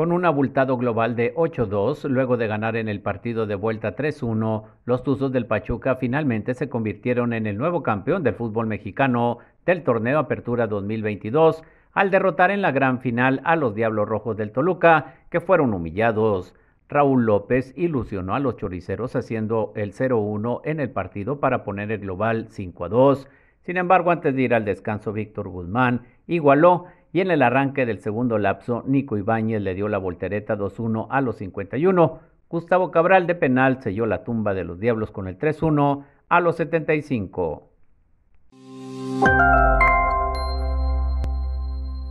Con un abultado global de 8-2, luego de ganar en el partido de vuelta 3-1, los Tuzos del Pachuca finalmente se convirtieron en el nuevo campeón del fútbol mexicano del torneo Apertura 2022 al derrotar en la gran final a los Diablos Rojos del Toluca, que fueron humillados. Raúl López ilusionó a los choriceros haciendo el 0-1 en el partido para poner el global 5-2. Sin embargo, antes de ir al descanso, Víctor Guzmán igualó y en el arranque del segundo lapso Nico Ibáñez le dio la voltereta 2-1 a los 51. Gustavo Cabral de penal selló la tumba de los Diablos con el 3-1 a los 75.